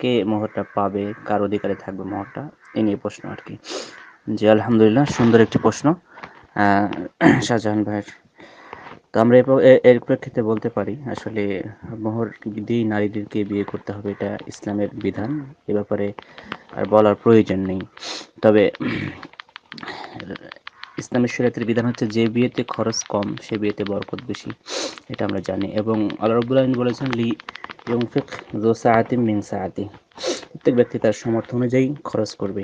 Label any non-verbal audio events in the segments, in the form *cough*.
কে মোহরটা পাবে কার অধিকারে থাকবে মোহরটা এ নিয়ে প্রশ্ন আর কি জি আলহামদুলিল্লাহ সুন্দর একটি প্রশ্ন শাহজাহান ভাইয়ের তো আমরা এর প্রেক্ষিতে বলতে পারি আসলে মোহর দিয়েই নারীদেরকে বিয়ে করতে হবে এটা ইসলামের বিধান এ ব্যাপারে আর বলার প্রয়োজন নেই তবে ইসলামের শরীয়তের বিধান হচ্ছে যে বিয়েতে খরচ কম সে বিয়েতে বরকত বেশি এটা আমরা জানি এবং আল্লাহ রবুল্লাহ বলেছেন লি এবং ফিক জো সাহাতি মিন সাহাতি প্রত্যেক ব্যক্তি তার সামর্থ্য অনুযায়ী খরচ করবে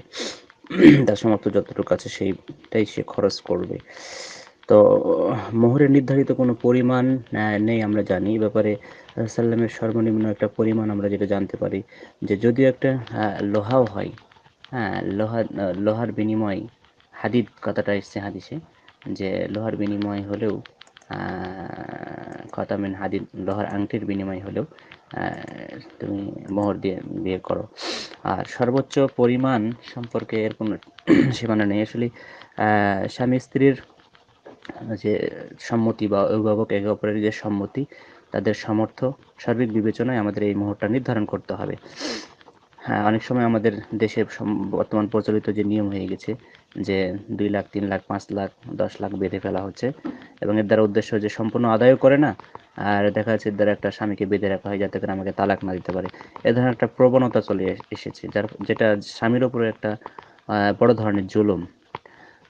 তার সামর্থ্য যতটুকু আছে সেইটাই সে খরচ করবে তো মোহরের নির্ধারিত কোনো পরিমাণ নেই আমরা জানি এ ব্যাপারে সাল্লামের সর্বনিম্ন একটা পরিমাণ আমরা যেটা জানতে পারি যে যদিও একটা লোহাও হয় হ্যাঁ লোহা লোহার বিনিময় হাদিদ কথাটা এসছে হাদিসে যে লোহার বিনিময় হলেও মেন হাদিদ লোহার আংটির বিনিময় হলেও তুমি মোহর দিয়ে বিয়ে করো আর সর্বোচ্চ পরিমাণ সম্পর্কে এর কোনো *clears throat* সীমানা নেই আসলে স্বামী স্ত্রীর যে সম্মতি বা অভিভাবক একে অপরের যে সম্মতি তাদের সামর্থ্য সার্বিক বিবেচনায় আমাদের এই মোহরটা নির্ধারণ করতে হবে হ্যাঁ, অনেক সময় আমাদের দেশে বর্তমান প্রচলিত যে নিয়ম হয়ে গেছে যে দুই লাখ তিন লাখ পাঁচ লাখ দশ লাখ বেঁধে ফেলা হচ্ছে এবং এর দ্বারা উদ্দেশ্য যে সম্পূর্ণ আদায়ও করে না আর দেখা যাচ্ছে এর দ্বারা একটা স্বামীকে বেঁধে রাখা হয় যাতে করে আমাকে তালাক না দিতে পারে এ ধরনের একটা প্রবণতা চলে এসেছে যার যেটা স্বামীর ওপরে একটা বড় ধরনের জুলুম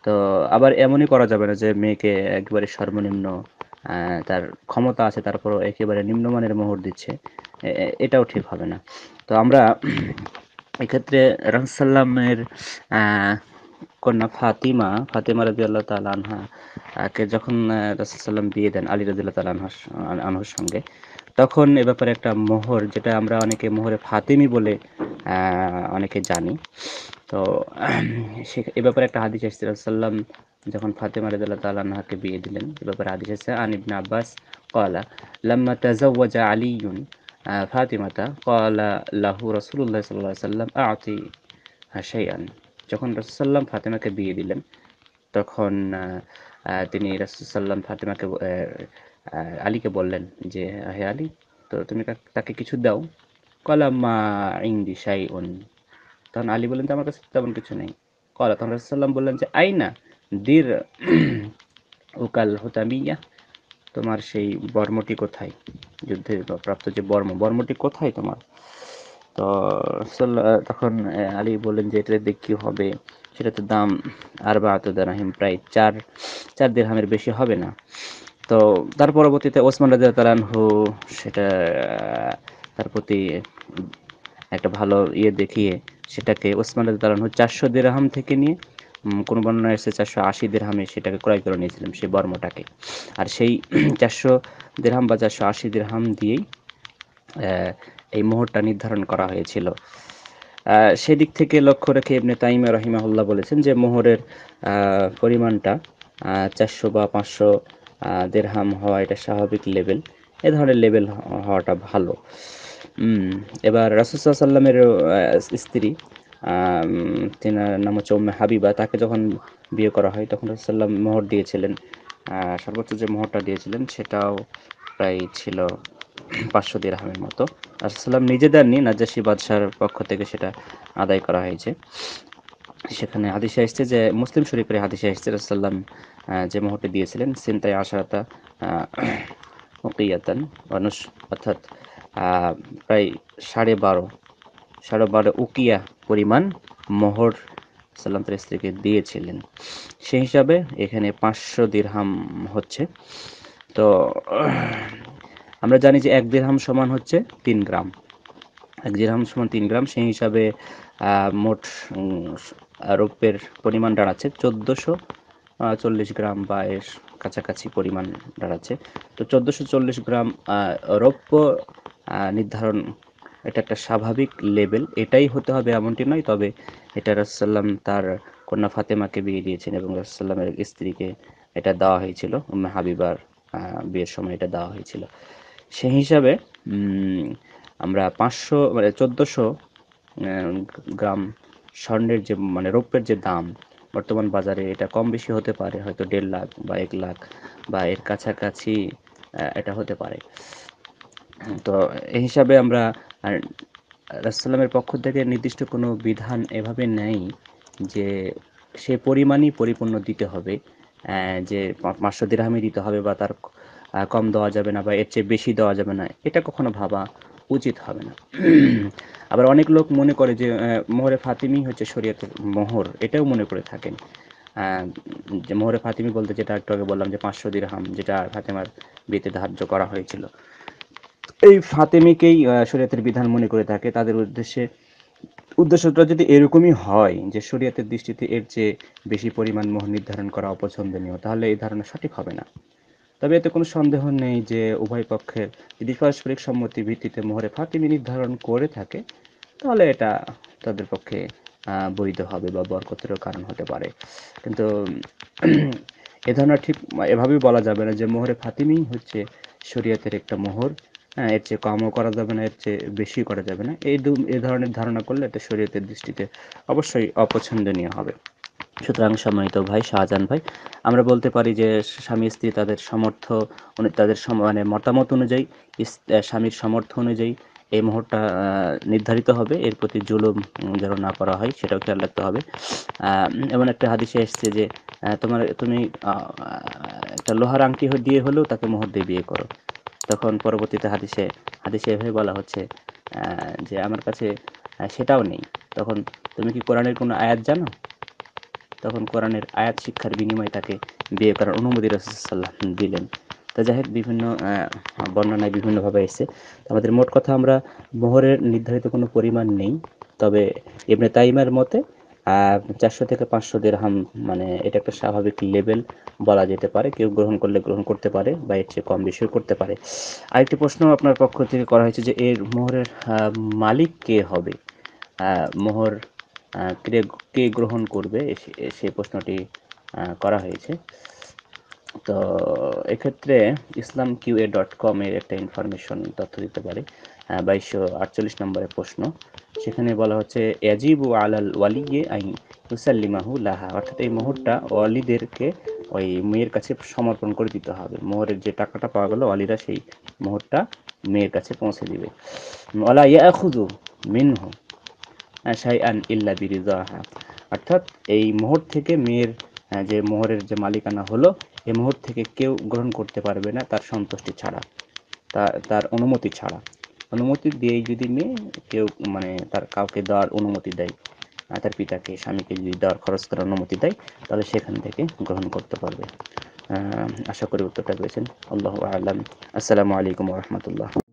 তো আবার এমনই করা যাবে না যে মেয়েকে একবারে সর্বনিম্ন তার ক্ষমতা আছে তারপরও একেবারে নিম্নমানের মোহর দিচ্ছে এটাও ঠিক হবে না তো আমরা *clears throat* এক্ষেত্রে রহমসাল্লামের কন্যা ফাতিমা ফাতিমা রাজি আল্লাহ আনহা কে যখন রাসুলসাল্লাম বিয়ে দেন আলী রাজি আল্লাহ তালানহার আনহার সঙ্গে তখন এ ব্যাপারে একটা মোহর যেটা আমরা অনেকে মোহরে ফাতিমি বলে অনেকে জানি তো *clears throat* সে এ ব্যাপারে একটা হাদিস আসছে রাসুল্লাম যখন ফাতেমা রাজাল্লাহ তাল্লাহাকে বিয়ে দিলেন এ ব্যাপারে আদেশ আছে আনিবনা আব্বাস কলা লাম্মা তাজাওয়াজা আলিউন ফাতিমাতা কলা লাহু রসুল্লাহ সাল্লাহ সাল্লাম আতি হাসাইয়ান যখন রসুসাল্লাম ফাতেমাকে বিয়ে দিলেন তখন তিনি সাল্লাম ফাতেমাকে আলীকে বললেন যে হে আলী তো তুমি তাকে কিছু দাও কলা মা ইংদি সাই তখন আলী বললেন যে আমার কাছে তেমন কিছু নেই কলা তখন রসুসাল্লাম বললেন যে আই না দির *clears throat* উকাল হুতামিয়া তোমার সেই বর্মটি কোথায় যুদ্ধে প্রাপ্ত যে বর্ম বর্মটি কোথায় তোমার তো তখন আলী বললেন যে এটা দেখি কী হবে তো দাম আর বা দারাহিম প্রায় চার চার দেড়হামের বেশি হবে না তো তার পরবর্তীতে ওসমান রাজা তালানহু সেটা তার প্রতি একটা ভালো ইয়ে দেখিয়ে সেটাকে ওসমান রাজা তালানহু চারশো দেড়হাম থেকে নিয়ে কোনো বর্ণনা এসেছে চারশো আশি দেড়হামে সেটাকে ক্রয় করে নিয়েছিলাম সেই বর্মটাকে আর সেই *clears throat* চারশো দেড়হাম বা চারশো আশি দেড়হাম দিয়েই এই মোহরটা নির্ধারণ করা হয়েছিল সেদিক থেকে লক্ষ্য রেখে এমনি তাইমা রহিমাহুল্লাহ বলেছেন যে মোহরের পরিমাণটা চারশো বা পাঁচশো দেড়হাম হওয়া এটা স্বাভাবিক লেভেল এ ধরনের লেভেল হওয়াটা ভালো এবার রাসুসাল্লামের স্ত্রী তেনার নাম হচ্ছে ওম্মে হাবিবা তাকে যখন বিয়ে করা হয় তখন রসুল্লাম মোহর দিয়েছিলেন সর্বোচ্চ যে মোহরটা দিয়েছিলেন সেটাও প্রায় ছিল পাঁচশো দিরহামের মতো রাসুল্লাম নিজে দেননি নাজাসী বাদশার পক্ষ থেকে সেটা আদায় করা হয়েছে সেখানে হাদিসে আসছে যে মুসলিম শরীফের হাদিসে আসছে রাসাল্লাম যে মোহরটি দিয়েছিলেন সিনতাই আশারাতা ওকিয়াতান মানুষ অর্থাৎ প্রায় সাড়ে বারো সাড়ে বারো উকিয়া পরিমাণ মোহর সাল্লাম তার স্ত্রীকে দিয়েছিলেন সেই হিসাবে এখানে পাঁচশো দীর্হাম হচ্ছে তো আমরা জানি যে এক দীর্হাম সমান হচ্ছে তিন গ্রাম এক দীর্হাম সমান তিন গ্রাম সেই হিসাবে মোট রৌপ্যের পরিমাণ দাঁড়াচ্ছে চোদ্দোশো চল্লিশ গ্রাম বা এর কাছাকাছি পরিমাণ দাঁড়াচ্ছে তো চোদ্দোশো চল্লিশ গ্রাম রৌপ্য নির্ধারণ এটা একটা স্বাভাবিক লেভেল এটাই হতে হবে এমনটি নয় তবে এটা রাসাল্লাম তার কন্যা ফাতেমাকে বিয়ে দিয়েছেন এবং রাসাল্লামের স্ত্রীকে এটা দেওয়া হয়েছিল হাবিবার বিয়ের সময় এটা দেওয়া হয়েছিল সেই হিসাবে আমরা পাঁচশো মানে চোদ্দোশো গ্রাম স্বর্ণের যে মানে রৌপ্যের যে দাম বর্তমান বাজারে এটা কম বেশি হতে পারে হয়তো দেড় লাখ বা এক লাখ বা এর কাছাকাছি এটা হতে পারে তো এই হিসাবে আমরা আর রাসাল্লামের পক্ষ থেকে নির্দিষ্ট কোনো বিধান এভাবে নেই যে সে পরিমাণই পরিপূর্ণ দিতে হবে যে পাঁচশো দিরাহামি দিতে হবে বা তার কম দেওয়া যাবে না বা এর চেয়ে বেশি দেওয়া যাবে না এটা কখনো ভাবা উচিত হবে না *clears throat* আবার অনেক লোক মনে করে যে মোহরে ফাতিমি হচ্ছে শরীয়তের মোহর এটাও মনে করে থাকেন যে মোহরে ফাতিমি বলতে যেটা একটু আগে বললাম যে পাঁচশো দিরহাম যেটা ফাতেমার বিয়েতে ধার্য করা হয়েছিল এই ফাতেমিকেই শরীয়তের বিধান মনে করে থাকে তাদের উদ্দেশ্যে উদ্দেশ্যটা যদি এরকমই হয় যে শরীয়তের দৃষ্টিতে এর চেয়ে বেশি পরিমাণ মোহর নির্ধারণ করা অপছন্দনীয় তাহলে এই ধারণা সঠিক হবে না তবে এতে কোনো সন্দেহ নেই যে উভয় পক্ষের যদি পারস্পরিক সম্মতি ভিত্তিতে মোহরে ফাতেমি নির্ধারণ করে থাকে তাহলে এটা তাদের পক্ষে বৈধ হবে বা বরকতেরও কারণ হতে পারে কিন্তু *clears throat* এ ধরনের ঠিক এভাবেই বলা যাবে না যে মোহরে ফাতিমি হচ্ছে শরীয়তের একটা মোহর হ্যাঁ এর চেয়ে কমও করা যাবে না এর চেয়ে বেশি করা যাবে না এই দু এ ধরনের ধারণা করলে এটা শরীয়তের দৃষ্টিতে অবশ্যই অপছন্দনীয় হবে সুতরাং সম্মানিত ভাই শাহজাহান ভাই আমরা বলতে পারি যে স্বামী স্ত্রী তাদের সমর্থ তাদের মানে মতামত অনুযায়ী স্বামীর সমর্থ অনুযায়ী এই মোহরটা নির্ধারিত হবে এর প্রতি জুলুম যেন না করা হয় সেটাও খেয়াল রাখতে হবে এমন একটা হাদিসে এসছে যে তোমার তুমি একটা লোহার আংটি দিয়ে হলেও তাকে মোহর দিয়ে বিয়ে করো তখন পরবর্তীতে হাদিসে হাদিসে এভাবে বলা হচ্ছে যে আমার কাছে সেটাও নেই তখন তুমি কি কোরআনের কোনো আয়াত জানো তখন কোরআনের আয়াত শিক্ষার বিনিময়ে তাকে বিয়ে করার অনুমতি রসুল্লাহ দিলেন তো যাই হোক বিভিন্ন বর্ণনায় বিভিন্নভাবে এসছে আমাদের মোট কথা আমরা মোহরের নির্ধারিত কোনো পরিমাণ নেই তবে এমনি তাইমার মতে চারশো থেকে পাঁচশো দেড়হাম মানে এটা একটা স্বাভাবিক লেভেল বলা যেতে পারে কেউ গ্রহণ করলে গ্রহণ করতে পারে বা এর চেয়ে কম বেশিও করতে পারে আরেকটি প্রশ্ন আপনার পক্ষ থেকে করা হয়েছে যে এর মোহরের মালিক কে হবে মোহর কে গ্রহণ করবে সেই প্রশ্নটি করা হয়েছে তো এক্ষেত্রে ইসলাম কিউ এ ডট কমের একটা ইনফরমেশন তথ্য দিতে পারে বাইশশো আটচল্লিশ নম্বরের প্রশ্ন সেখানে বলা হচ্ছে এজিবু আলাল ওয়ালিয়ে আইন মুসাল্লিমাহু লাহা অর্থাৎ এই মোহরটা ওয়ালিদেরকে ওই মেয়ের কাছে সমর্পণ করে দিতে হবে মোহরের যে টাকাটা পাওয়া গেলো ওয়ালিরা সেই মোহরটা মেয়ের কাছে পৌঁছে দিবে ওলা ইয়াখুদু মিনহু শাই আন ইল্লা বিরিজাহা অর্থাৎ এই মোহর থেকে মেয়ের যে মোহরের যে মালিকানা হলো এ মোহর থেকে কেউ গ্রহণ করতে পারবে না তার সন্তুষ্টি ছাড়া তার অনুমতি ছাড়া অনুমতি দিয়েই যদি মেয়ে কেউ মানে তার কাউকে দেওয়ার অনুমতি দেয় তার পিতাকে স্বামীকে যদি দেওয়ার খরচ করার অনুমতি দেয় তাহলে সেখান থেকে গ্রহণ করতে পারবে আশা করি উত্তরটা পেয়েছেন আল্লাহ আল্লাহ আসসালামু আলাইকুম রহমতুল্লাহ